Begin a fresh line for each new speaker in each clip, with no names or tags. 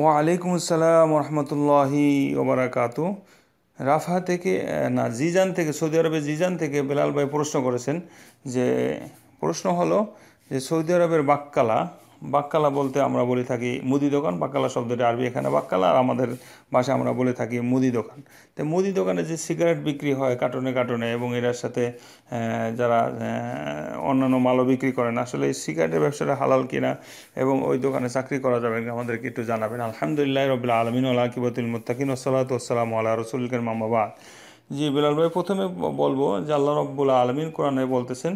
ওয়ালাইকুম আসসালাম রহমতুল্লাহি ওবরাকাত রাফা থেকে না জিজান থেকে সৌদি আরবের জিজান থেকে বেলাল ভাই প্রশ্ন করেছেন যে প্রশ্ন হলো যে সৌদি আরবের বাক্কালা বাক্কালা বলতে আমরা বলে থাকি মুদি দোকান বাক্কালা শব্দটি আরবি এখানে বাক্কালা আর আমাদের ভাষায় আমরা বলে থাকি মুদি দোকান তো মুদি দোকানে যে সিগারেট বিক্রি হয় কার্টনে কার্টনে এবং এটার সাথে যারা অন্যান্য মালও বিক্রি করেন আসলে এই সিগারেটের ব্যবসাটা হালাল কিনা এবং ওই দোকানে চাকরি করা যাবে আমাদেরকে একটু জানাবেন আলহামদুলিল্লাহ রবিল আলমিন আল্লাহিবতুল মুতাকিন ওসালাত ওসালাম আল্লাহ রসুল মামাবাদ জি বিলাল ভাই প্রথমে বলবো যে আল্লাহ রব্বুল আলমিন কোরআনে বলতেছেন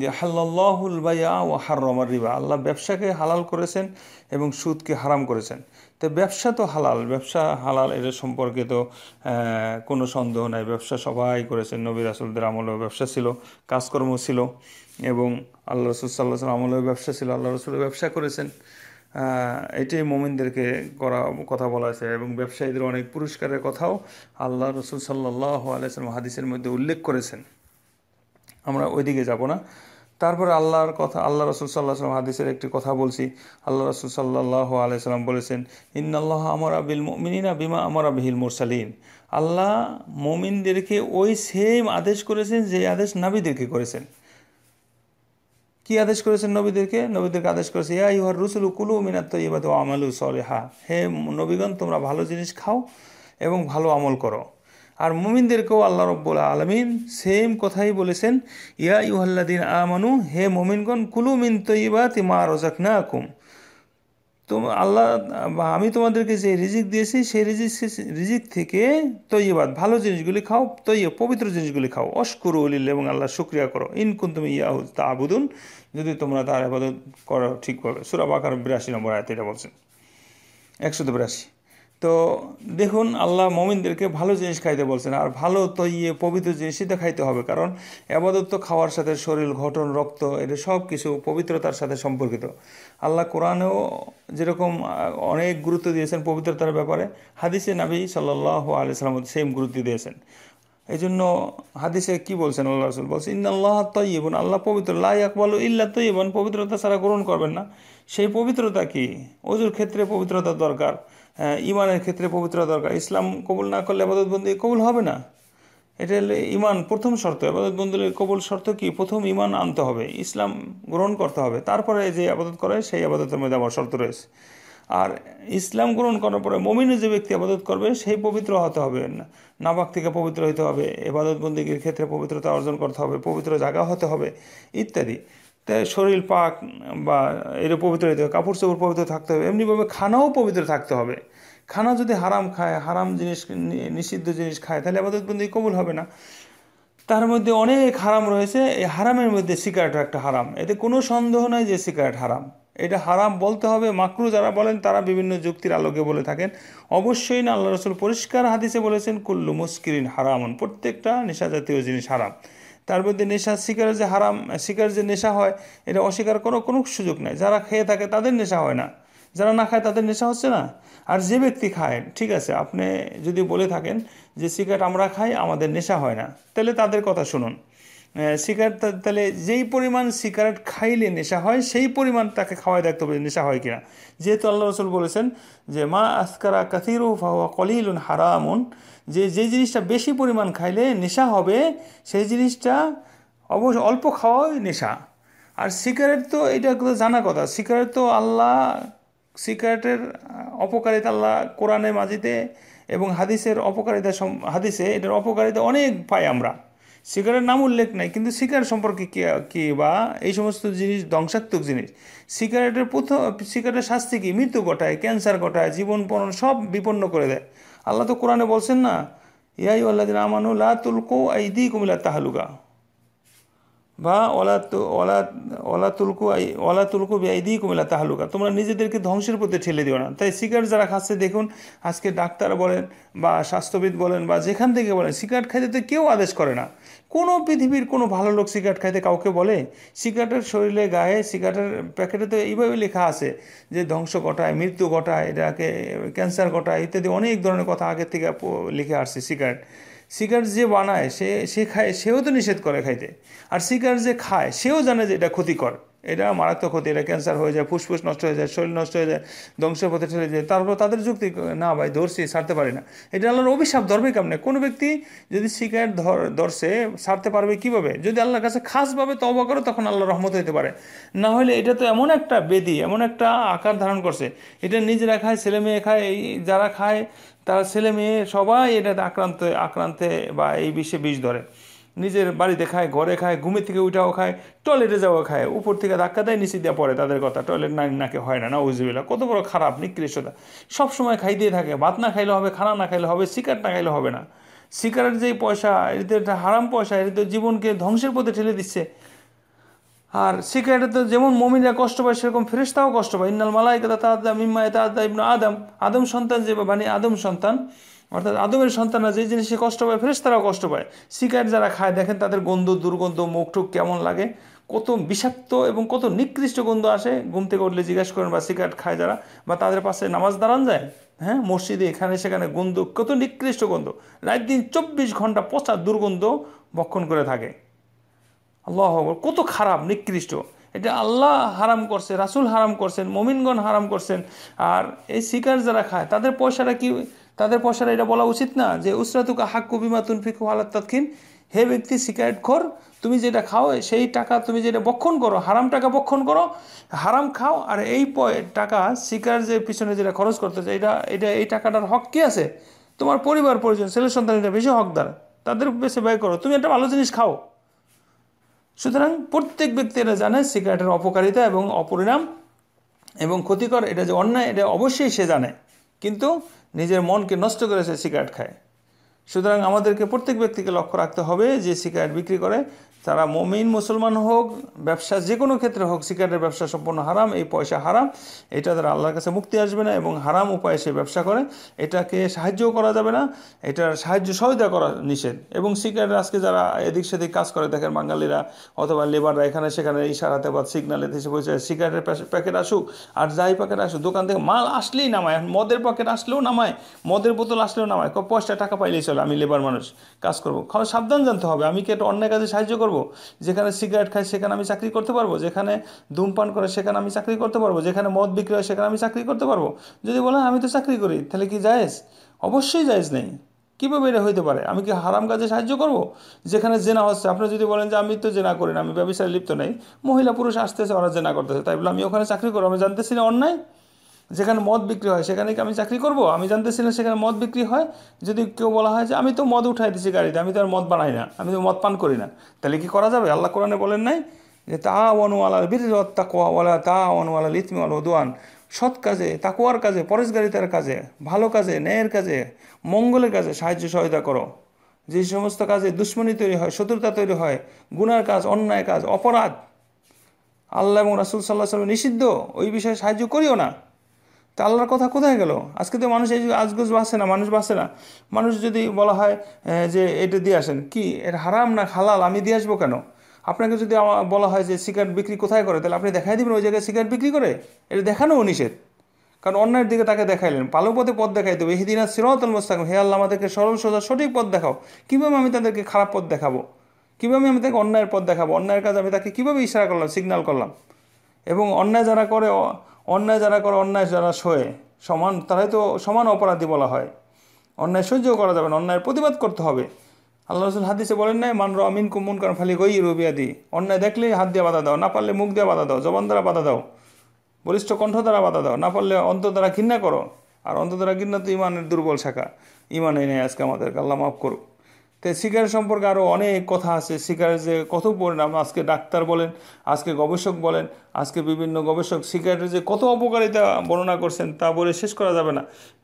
যে হাল্লাহুল বাইয়া হার হারমার রিবা আল্লাহ ব্যবসাকে হালাল করেছেন এবং সুদকে হারাম করেছেন তো ব্যবসা তো হালাল ব্যবসা হালাল এটা সম্পর্কে তো কোনো সন্দেহ নাই ব্যবসা সবাই করেছেন নবী রাসুলদের আমলেও ব্যবসা ছিল কাজকর্ম ছিল এবং আল্লাহ রসুল সাল্লাহ আমলেও ব্যবসা ছিল আল্লাহ রসুল ব্যবসা করেছেন এটাই মোমিনদেরকে করা কথা বলা হয়েছে এবং ব্যবসায়ীদের অনেক পুরস্কারের কথাও আল্লাহ রসুল সাল্লাহ আলাইসলাম হাদিসের মধ্যে উল্লেখ করেছেন আমরা ওইদিকে যাব না তারপরে আল্লাহর কথা আল্লাহ রসুল সাল্লাহ সাল্লাম হাদিসের একটি কথা বলছি আল্লাহ রসুল সাল্লাহ আলাইসাল্লাম বলেছেন ইন্নাল্লাহ আমার আবিল মিনা বিমা আমার আবিহিল মুরসালিন আল্লাহ মমিনদেরকে ওই সেম আদেশ করেছেন যে আদেশ নাবিদেরকে করেছেন কি আদেশ করেছেন নবীদেরকে নবীদেরকে আদেশ করেছে ইয়া ইউহার রুসুল কুলু মিনাত্ত ইবাদ আমালু হা হে নবীগণ তোমরা ভালো জিনিস খাও এবং ভালো আমল করো আর মুমিনদেরকেও আল্লাহ রব্বুল আলমিন সেম কথাই বলেছেন ইয়া ইউহাল্লাদিন আমানু হে মোমিনগণ কুলু মিন তৈবা তিমা রোজাক না কুম তো আল্লাহ আমি তোমাদেরকে যে রিজিক দিয়েছি সেই রিজিক রিজিক থেকে তৈবাদ ভালো জিনিসগুলি খাও তৈয় পবিত্র জিনিসগুলি খাও অস্করু উলিল এবং আল্লাহ শুক্রিয়া করো ইনকুন তুমি ইয়াহু তা আবুদুন যদি তোমরা তার আবাদত করো ঠিকভাবে সুরাবাকার বিরাশি নম্বর আয়াত এটা বলছেন একশো বিরাশি তো দেখুন আল্লাহ মমিনদেরকে ভালো জিনিস খাইতে বলছেন আর ভালো তো ইয়ে পবিত্র জিনিসই তো খাইতে হবে কারণ এবাদত খাওয়ার সাথে শরীর ঘটন রক্ত এটা সব কিছু পবিত্রতার সাথে সম্পর্কিত আল্লাহ কোরআনেও যেরকম অনেক গুরুত্ব দিয়েছেন পবিত্রতার ব্যাপারে হাদিসে নাবি সাল্লাহ আলিয়াল্লাম সেম গুরুত্ব দিয়েছেন এই জন্য হাদিসে কি বলছেন আল্লাহ রসুল বলছে ইন্দাল্লাহ তৈবন আল্লাহ পবিত্র লাই বলো ইল্লা তৈবন পবিত্রতা ছাড়া গ্রহণ করবেন না সেই পবিত্রতা কি অজুর ক্ষেত্রে পবিত্রতা দরকার ইমানের ক্ষেত্রে পবিত্রতা দরকার ইসলাম কবুল না করলে বন্দী কবুল হবে না এটা হলে ইমান প্রথম শর্ত আবাদতবন্দির কবুল শর্ত কি প্রথম ইমান আনতে হবে ইসলাম গ্রহণ করতে হবে তারপরে যে আবাদত করে সেই আবাদতের মধ্যে আমার শর্ত রয়েছে আর ইসলাম গ্রহণ করার পরে মমিনে যে ব্যক্তি আবাদত করবে সেই পবিত্র হতে হবে নাবাক থেকে পবিত্র হতে হবে এবাদত বন্দীগীর ক্ষেত্রে পবিত্রতা অর্জন করতে হবে পবিত্র জায়গা হতে হবে ইত্যাদি তাই শরীর পাক বা এর পবিত্র হতে হবে কাপড় চোপড় পবিত্র থাকতে হবে এমনিভাবে খানাও পবিত্র থাকতে হবে খানা যদি হারাম খায় হারাম জিনিস নিষিদ্ধ জিনিস খায় তাহলে আমাদের বন্ধু কবুল হবে না তার মধ্যে অনেক হারাম রয়েছে এই হারামের মধ্যে সিগারেটও একটা হারাম এতে কোনো সন্দেহ নাই যে সিগারেট হারাম এটা হারাম বলতে হবে মাকরু যারা বলেন তারা বিভিন্ন যুক্তির আলোকে বলে থাকেন অবশ্যই না আল্লাহ রসুল পরিষ্কার হাদিসে বলেছেন কুল্লু মুস্কিরিন হারামন প্রত্যেকটা নেশা জাতীয় জিনিস হারাম তার মধ্যে নেশা শিকারের যে হারাম শিকারের যে নেশা হয় এটা অস্বীকার করার কোনো সুযোগ নাই যারা খেয়ে থাকে তাদের নেশা হয় না যারা না খায় তাদের নেশা হচ্ছে না আর যে ব্যক্তি খায় ঠিক আছে আপনি যদি বলে থাকেন যে সিগারেট আমরা খাই আমাদের নেশা হয় না তাহলে তাদের কথা শুনুন শিকার তাহলে যেই পরিমাণ সিগারেট খাইলে নেশা হয় সেই পরিমাণ তাকে খাওয়াই দেখতে হবে নেশা হয় কিনা যেহেতু আল্লাহ রসুল বলেছেন যে মা আসকারা কাথিরু ফাহা কলিলুন হারামুন যে যে জিনিসটা বেশি পরিমাণ খাইলে নেশা হবে সেই জিনিসটা অবশ্য অল্প খাওয়াই নেশা আর সিগারেট তো এটা জানা কথা সিগারেট তো আল্লাহ সিগারেটের অপকারিতা আল্লাহ কোরআনে মাজিতে এবং হাদিসের অপকারিতা হাদিসে এটার অপকারিতা অনেক পাই আমরা সিগারেট নাম উল্লেখ নাই কিন্তু সিগারেট সম্পর্কে কী কী বা এই সমস্ত জিনিস ধ্বংসাত্মক জিনিস সিগারেটের প্রথম সিগারেটের শাস্তি কি মৃত্যু ঘটায় ক্যান্সার ঘটায় জীবন পণ সব বিপন্ন করে দেয় আল্লাহ তো কোরআনে বলছেন না ইয়াই আল্লাহ আমানু লা তুলকো আইদি কুমিল্লা তাহালুকা বা ওলা ওলা ওলা তুলকু অলা তুলকু বেআইদি কুমিলা তাহলুকা তোমরা নিজেদেরকে ধ্বংসের পথে ঠেলে দিও না তাই সিগারেট যারা খাচ্ছে দেখুন আজকে ডাক্তার বলেন বা স্বাস্থ্যবিদ বলেন বা যেখান থেকে বলেন সিগারেট খাইতে তো কেউ আদেশ করে না কোনো পৃথিবীর কোনো ভালো লোক সিগারেট খাইতে কাউকে বলে সিগারেটের শরীরে গায়ে সিগারেটের প্যাকেটে তো এইভাবে লেখা আছে যে ধ্বংস ঘটায় মৃত্যু ঘটায় এটাকে ক্যান্সার ঘটায় ইত্যাদি অনেক ধরনের কথা আগের থেকে লিখে আসছে সিগারেট সিগার যে বানায় সে সে খায় সেও তো নিষেধ করে খাইতে আর সিগার যে খায় সেও জানে যে এটা ক্ষতিকর এটা মারাত্মক ক্ষতি এটা ক্যান্সার হয়ে যায় ফুসফুস নষ্ট হয়ে যায় শরীর নষ্ট হয়ে যায় পথে চলে যায় তারপর তাদের যুক্তি না ভাই ধরছি ছাড়তে পারি না এটা আল্লাহর অভিশাপ ধরবে কেমন কোনো ব্যক্তি যদি সিগারেট ধর ধরছে ছাড়তে পারবে কীভাবে যদি আল্লাহর কাছে খাসভাবে তবা করে তখন আল্লাহ রহমত হতে পারে না হলে এটা তো এমন একটা বেদি এমন একটা আকার ধারণ করছে এটা নিজেরা খায় ছেলে মেয়ে খায় এই যারা খায় তারা ছেলে মেয়ে সবাই এটাতে আক্রান্ত আক্রান্তে বা এই বিষে বিষ ধরে নিজের বাড়িতে খায় ঘরে খায় ঘুমের থেকে উঠাও খায় টয়লেটে যাওয়া খায় উপর থেকে ধাক্কা দেয় নিচে দিয়ে পড়ে তাদের কথা টয়লেট না নাকে হয় না না উজবিলা কত বড় খারাপ নিকৃষ্টতা সময় খাই দিয়ে থাকে ভাত না খাইলে হবে খানা না খাইলে হবে সিগারেট না খাইলে হবে না সিগারেট যেই পয়সা এদের একটা হারাম পয়সা এদের জীবনকে ধ্বংসের পথে ঠেলে দিচ্ছে আর সিগারেটে তো যেমন মমিনা কষ্ট পায় সেরকম ফেরেস্তাও কষ্ট পায় ইন্নাল মালাইকা তা আদম ইম্মা তা আদম আদম সন্তান যে মানে আদম সন্তান অর্থাৎ আদমের সন্তানরা যে জিনিসে কষ্ট পায় ফ্রেশ তারাও কষ্ট পায় শিকার যারা খায় দেখেন তাদের গন্ধ দুর্গন্ধ মুখটুক কেমন লাগে কত বিষাক্ত এবং কত নিকৃষ্ট গন্ধ আসে ঘুম থেকে উঠলে জিজ্ঞাসা করেন বা সিগারেট খায় যারা বা তাদের পাশে নামাজ দাঁড়ান যায় হ্যাঁ মসজিদে এখানে সেখানে গন্ধ কত নিকৃষ্ট গন্ধ রাত দিন চব্বিশ ঘন্টা পচা দুর্গন্ধ ভক্ষণ করে থাকে আল্লাহ কত খারাপ নিকৃষ্ট এটা আল্লাহ হারাম করছে রাসুল হারাম করছেন মমিনগণ হারাম করছেন আর এই শিকার যারা খায় তাদের পয়সাটা কি তাদের পশারা এটা বলা উচিত না যে উসরাতুকা হাক্কু বিমা তুনফিকু আলাত তৎক্ষীন হে ব্যক্তি সিগারেট খোর তুমি যেটা খাও সেই টাকা তুমি যেটা বক্ষণ করো হারাম টাকা বক্ষণ করো হারাম খাও আর এই টাকা সিকার যে পিছনে যেটা খরচ করতে চাই এটা এটা এই টাকাটার হক কী আছে তোমার পরিবার পরিজন ছেলে সন্তান এটা বেশি হকদার তাদের বেশি ব্যয় করো তুমি একটা ভালো জিনিস খাও সুতরাং প্রত্যেক ব্যক্তি এটা জানে সিগারেটের অপকারিতা এবং অপরিণাম এবং ক্ষতিকর এটা যে অন্যায় এটা অবশ্যই সে জানে কিন্তু নিজের মনকে নষ্ট করে সে সিগারেট খায় সুতরাং আমাদেরকে প্রত্যেক ব্যক্তিকে লক্ষ্য রাখতে হবে যে সিগারেট বিক্রি করে তারা মমিন মুসলমান হোক ব্যবসা যে কোনো ক্ষেত্রে হোক সিগারেটের ব্যবসা সম্পূর্ণ হারাম এই পয়সা হারাম এটা তারা আল্লাহর কাছে মুক্তি আসবে না এবং হারাম উপায়ে সে ব্যবসা করে এটাকে সাহায্যও করা যাবে না এটার সাহায্য সহায়তা করা নিষেধ এবং সিকারের আজকে যারা এদিক সেদিক কাজ করে দেখেন বাঙালিরা অথবা লেবাররা এখানে সেখানে ইশারাতে বা সিগনালে এসে বলছে সিগারেটের প্যাকেট আসুক আর যাই প্যাকেট আসুক দোকান থেকে মাল আসলেই নামায় মদের প্যাকেট আসলেও নামায় মদের বোতল আসলেও নামায় পয়সা টাকা পাইলেই চলে আমি লেবার মানুষ কাজ করবো সাবধান জানতে হবে আমি কি একটা অন্যায় কাজে সাহায্য করবো করব। যেখানে সিগারেট খাই সেখানে আমি চাকরি করতে পারবো যেখানে ধূমপান করে সেখানে আমি চাকরি করতে পারবো যেখানে মদ বিক্রি হয় সেখানে আমি চাকরি করতে পারবো যদি বলেন আমি তো চাকরি করি তাহলে কি জায়েজ অবশ্যই জায়েজ নেই কীভাবে এটা হইতে পারে আমি কি হারাম কাজে সাহায্য করব যেখানে জেনা হচ্ছে আপনি যদি বলেন যে আমি তো জেনা করি না আমি ব্যবসায় লিপ্ত নেই মহিলা পুরুষ আসতেছে ওরা জেনা করতেছে তাই বলে আমি ওখানে চাকরি করবো আমি জানতেছি না অন্যায় যেখানে মদ বিক্রি হয় সেখানে কি আমি চাকরি করব আমি জানতেছিলাম সেখানে মদ বিক্রি হয় যদি কেউ বলা হয় যে আমি তো মদ উঠাই দিছি গাড়িতে আমি তো আর মদ বানাই না আমি তো মদ পান করি না তাহলে কি করা যাবে আল্লাহ কোরআনে বলেন নাই যে তা অনুওয়ালার বীর তাকওয়ালা তা অনুওয়ালা লিথমিওয়াল আল ওদোয়ান সৎ কাজে তাকুয়ার কাজে পরেশগারিতার কাজে ভালো কাজে ন্যায়ের কাজে মঙ্গলের কাজে সাহায্য সহায়তা করো যে সমস্ত কাজে দুশ্মনী তৈরি হয় শত্রুতা তৈরি হয় গুনার কাজ অন্যায় কাজ অপরাধ আল্লাহ এবং রাসুল সাল্লাহ সাল্লাম নিষিদ্ধ ওই বিষয়ে সাহায্য করিও না তা আল্লাহর কথা কোথায় গেল আজকে তো মানুষ এই আজগোজ বাঁচে না মানুষ বাঁচে না মানুষ যদি বলা হয় যে এটা দিয়ে আসেন কি এটা হারাম না হালাল আমি দিয়ে আসবো কেন আপনাকে যদি বলা হয় যে সিগারেট বিক্রি কোথায় করে তাহলে আপনি দেখাই দেবেন ওই জায়গায় সিগারেট বিক্রি করে এটা দেখানোও নিষেধ কারণ অন্যের দিকে তাকে দেখাইলেন পালো পথে পথ দেখাই দেবে আর সিরাতুল মোস্তাকিম হে আল্লাহ আমাদেরকে সরল সোজা সঠিক পথ দেখাও কীভাবে আমি তাদেরকে খারাপ পথ দেখাবো কীভাবে আমি তাকে অন্যায়ের পথ দেখাবো অন্যায়ের কাজ আমি তাকে কীভাবে ইশারা করলাম সিগনাল করলাম এবং অন্যায় যারা করে অন্যায় যারা করে অন্যায় যারা সয়ে সমান তারাই তো সমান অপরাধী বলা হয় অন্যায় সহ্য করা যাবে না অন্যায়ের প্রতিবাদ করতে হবে আল্লাহ রসুল হাদিসে বলেন নাই মান রমিন কুমুন কান ফালি গই রুবিয়া দি অন্যায় দেখলে হাত দিয়ে বাধা দাও না পারলে মুখ দিয়ে বাধা দাও জবান দ্বারা বাধা দাও বলিষ্ঠ কণ্ঠ দ্বারা বাধা দাও না পারলে অন্ত দ্বারা ঘৃণা করো আর অন্ত দ্বারা ঘৃণা তো ইমানের দুর্বল শাখা ইমানে নেই আজকে আমাদের আল্লাহ মাফ করুক তাই শিকার সম্পর্কে আরও অনেক কথা আছে শিকারের যে কত পরিণাম আজকে ডাক্তার বলেন আজকে গবেষক বলেন আজকে বিভিন্ন গবেষক সিগারেটের যে কত অপকারিতা বর্ণনা করছেন তা বলে শেষ করা যাবে না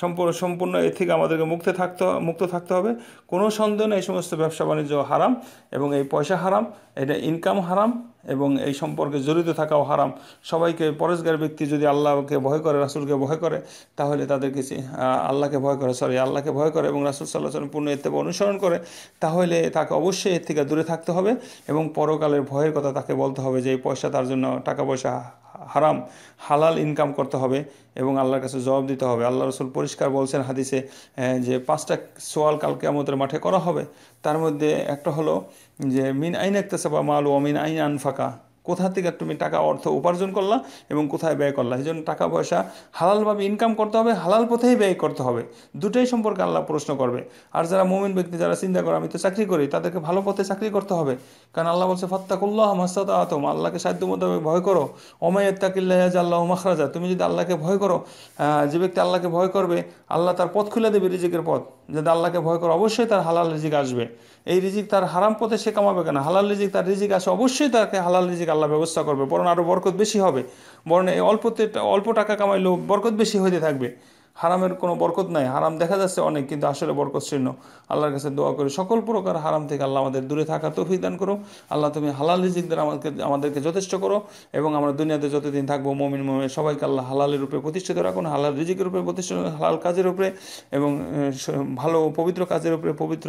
সম্পূর্ণ সম্পূর্ণ এ থেকে আমাদেরকে মুক্ত থাকতে মুক্ত থাকতে হবে কোনো সন্দেহ নেই এই সমস্ত ব্যবসা বাণিজ্য হারাম এবং এই পয়সা হারাম এটা ইনকাম হারাম এবং এই সম্পর্কে জড়িত থাকাও হারাম সবাইকে পরেশগার ব্যক্তি যদি আল্লাহকে ভয় করে রাসুলকে ভয় করে তাহলে তাদের কিছু আল্লাহকে ভয় করে সরি আল্লাহকে ভয় করে এবং রাসুল সাল্লাহ পূর্ণ এর থেকে অনুসরণ করে তাহলে তাকে অবশ্যই এর থেকে দূরে থাকতে হবে এবং পরকালের ভয়ের কথা তাকে বলতে হবে যে এই পয়সা তার জন্য টাকা পয়সা পয়সা হারাম হালাল ইনকাম করতে হবে এবং আল্লাহর কাছে জবাব দিতে হবে আল্লাহ রসুল পরিষ্কার বলছেন হাদিসে যে পাঁচটা সোয়াল কালকে আমাদের মাঠে করা হবে তার মধ্যে একটা হলো যে মিন আইন একতেসাবা মাল ও মিন আইন আনফাকা কোথা থেকে তুমি টাকা অর্থ উপার্জন করলা এবং কোথায় ব্যয় করলা সেই জন্য টাকা পয়সা হালালভাবে ইনকাম করতে হবে হালাল পথেই ব্যয় করতে হবে দুটোই সম্পর্কে আল্লাহ প্রশ্ন করবে আর যারা মোমিন ব্যক্তি যারা চিন্তা করে আমি তো চাকরি করি তাদেরকে ভালো পথে চাকরি করতে হবে কারণ আল্লাহ বলছে ফাত্তাকুল্লাহ মাস্তাত আতম আল্লাহকে সাহায্য মোতাবেক ভয় করো ওমায়ত্তাকিল্লাহ আল্লাহ মাখরাজা তুমি যদি আল্লাহকে ভয় করো যে ব্যক্তি আল্লাহকে ভয় করবে আল্লাহ তার পথ খুলে দেবে রিজিকের পথ যদি আল্লাহকে ভয় করো অবশ্যই তার হালাল রিজিক আসবে এই রিজিক তার হারাম পথে সে কামাবে কেন হালাল রিজিক তার রিজিক আসে অবশ্যই তাকে হালাল রিজিক আল্লাহ ব্যবস্থা করবে বরং আরও বরকত বেশি হবে বরং এই অল্পতে অল্প টাকা কামাইলেও বরকত বেশি হইতে থাকবে হারামের কোনো বরকত নাই হারাম দেখা যাচ্ছে অনেক কিন্তু আসলে বরকত শীর্ণ আল্লাহর কাছে দোয়া করে সকল প্রকার হারাম থেকে আল্লাহ আমাদের দূরে থাকা তৌফিক দান করো আল্লাহ তুমি হালাল রিজিক দ্বারা আমাদেরকে আমাদেরকে যথেষ্ট করো এবং আমরা দুনিয়াতে যতদিন থাকবো মমিন মমিন সবাইকে আল্লাহ হালালের রূপে প্রতিষ্ঠিত রাখুন হালাল রিজিকের উপরে প্রতিষ্ঠিত হালাল কাজের উপরে এবং ভালো পবিত্র কাজের উপরে পবিত্র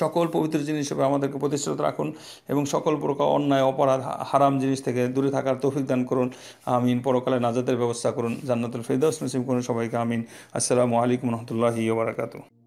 সকল পবিত্র জিনিস হিসেবে আমাদেরকে প্রতিষ্ঠিত রাখুন এবং সকল প্রকার অন্যায় অপরাধ হারাম জিনিস থেকে দূরে থাকার তৌফিক দান করুন আমিন পরকালে নাজাতের ব্যবস্থা করুন জান্নাতুল ফেরদাউস নসিম করুন সবাইকে আমিন আসসালামু আলাইকুম রহমতুল্লাহি ওবরাকাতু